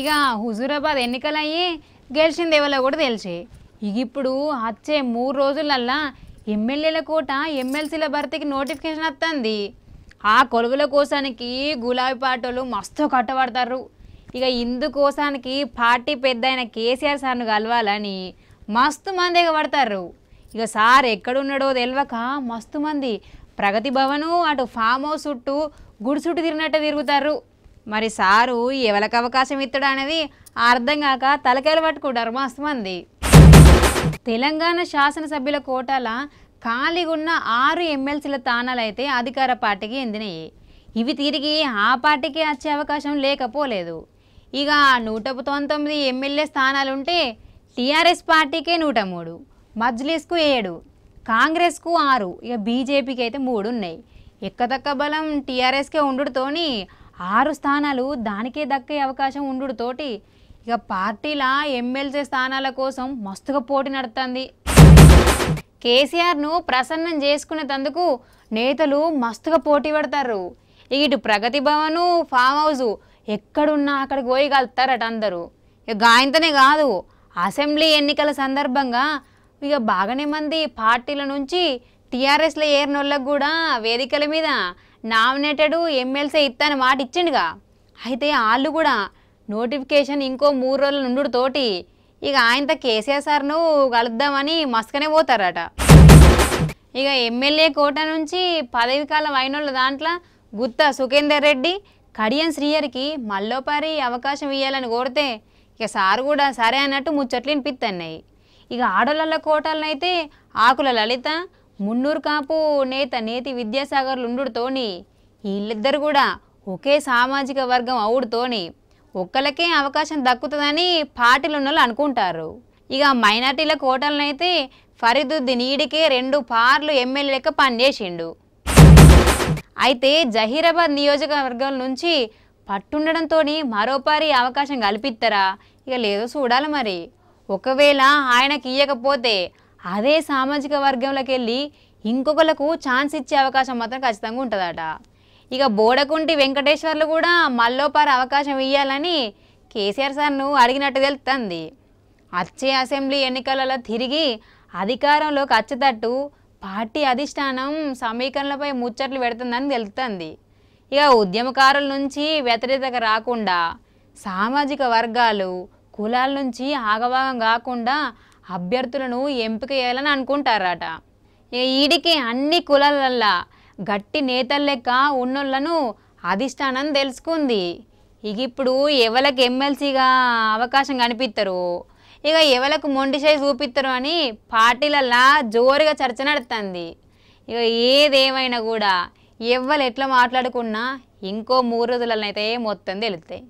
ఇక హుజూరాబాద్ ఎన్నికలు అయ్యి గెలిచింది ఎవరో కూడా తెలిసాయి ఇక ఇప్పుడు వచ్చే మూడు రోజులల్లా ఎమ్మెల్యేల కోట ఎమ్మెల్సీల భర్తీకి నోటిఫికేషన్ వస్తుంది ఆ కొలువుల కోసానికి గులాబీ పాటలు మస్తు కట్టబడతారు ఇక ఇందుకోసానికి పార్టీ పెద్ద అయిన కేసీఆర్ సార్ను కలవాలని మస్తు మంది ఎగబడతారు ఇక సార్ ఎక్కడున్నాడో తెలియక మస్తు మంది ప్రగతి భవను అటు ఫామ్ హౌస్ చుట్టూ గుడి చుట్టూ తిరిగినట్టు తిరుగుతారు మరి సారు ఎవరికి అవకాశం ఇస్తాడు అనేది అర్థం కాక తలకేలు పట్టుకు ధర్మాస్తం మంది తెలంగాణ శాసనసభ్యుల కోటాల ఉన్న ఆరు ఎమ్మెల్సీల అయితే అధికార పార్టీకి ఎందినాయి ఇవి తిరిగి ఆ పార్టీకి వచ్చే అవకాశం లేకపోలేదు ఇక నూట తొంతొమ్మిది ఎమ్మెల్యే స్థానాలుంటే టీఆర్ఎస్ పార్టీకే నూట మూడు మజ్లీస్కు ఏడు కాంగ్రెస్కు ఆరు ఇక బీజేపీకి అయితే మూడు ఉన్నాయి ఎక్కదక్క బలం టీఆర్ఎస్కే ఉండుడుతోని ఆరు స్థానాలు దానికే దక్కే అవకాశం ఉండుడుతోటి ఇక పార్టీలా ఎమ్మెల్సీ స్థానాల కోసం మస్తుగా పోటీ నడుతుంది కేసీఆర్ను ప్రసన్నం చేసుకునేందుకు నేతలు మస్తుగా పోటీ పడతారు ఇటు ప్రగతి భవను ఫామ్ హౌస్ ఎక్కడున్నా అక్కడికి పోయి కలుతారట అందరూ ఇక గాయంతనే కాదు అసెంబ్లీ ఎన్నికల సందర్భంగా ఇక బాగానే మంది పార్టీల నుంచి టీఆర్ఎస్లో ఏరినోళ్ళకు కూడా వేదికల మీద నామినేటెడ్ ఎమ్మెల్సీ ఇస్తాను మాట ఇచ్చిండుగా అయితే వాళ్ళు కూడా నోటిఫికేషన్ ఇంకో మూడు రోజుల నుండు తోటి ఇక ఆయనతో కేసీఆర్ సార్ను కలుద్దామని మస్కనే పోతారట ఇక ఎమ్మెల్యే కోట నుంచి పదవికాలం అయినోళ్ళ దాంట్లో గుత్త సుఖేందర్ రెడ్డి కడియం శ్రీయర్కి మల్లోపారి అవకాశం ఇవ్వాలని కోరితే ఇక సారు కూడా సరే అన్నట్టు ముచ్చట్లు వినిపిస్తున్నాయి ఇక ఆడోళ్ళ కోటాలనైతే ఆకుల లలిత మున్నూరు కాపు నేత నేతి విద్యాసాగర్లు ఉండుడుతోని వీళ్ళిద్దరు కూడా ఒకే సామాజిక వర్గం అవుడుతోని ఒక్కలకే అవకాశం దక్కుతుందని పార్టీలు ఉన్న అనుకుంటారు ఇక మైనార్టీల కోటలనైతే ఫరీదుద్దీన్ ఈడికే రెండు పార్లు ఎమ్మెల్యేలకు పనిచేసిండు అయితే జహీరాబాద్ నియోజకవర్గం నుంచి పట్టుండడంతో మరోపారి అవకాశం కల్పిస్తారా ఇక లేదో చూడాలి మరి ఒకవేళ ఆయనకి ఇయ్యకపోతే అదే సామాజిక వర్గంలోకి వెళ్ళి ఇంకొకలకు ఛాన్స్ ఇచ్చే అవకాశం మాత్రం ఖచ్చితంగా ఉంటుందట ఇక బోడకుంటి వెంకటేశ్వర్లు కూడా మల్లోపారి అవకాశం ఇవ్వాలని కేసీఆర్ సార్ను అడిగినట్టు తెలుస్తుంది వచ్చే అసెంబ్లీ ఎన్నికలలో తిరిగి అధికారంలోకి వచ్చేటట్టు పార్టీ అధిష్టానం సమీకరణలపై ముచ్చట్లు పెడుతుందని తెలుస్తుంది ఇక ఉద్యమకారుల నుంచి వ్యతిరేకత రాకుండా సామాజిక వర్గాలు కులాల నుంచి ఆగభాగం కాకుండా అభ్యర్థులను ఎంపిక చేయాలని అనుకుంటారట ఈడికి అన్ని కులాలల్లా గట్టి నేతలు లెక్క ఉన్నోళ్లను అధిష్టానం తెలుసుకుంది ఇక ఇప్పుడు ఎవలకు ఎమ్మెల్సీగా అవకాశం కనిపిస్తారు ఇక ఎవలకు మొండిసై చూపిస్తారు అని పార్టీలల్లా జోరుగా చర్చ నడుతుంది ఇక ఏదేమైనా కూడా ఎవ్వరు ఎట్లా మాట్లాడుకున్నా ఇంకో మూడు రోజులలో అయితే మొత్తం తెలుస్తాయి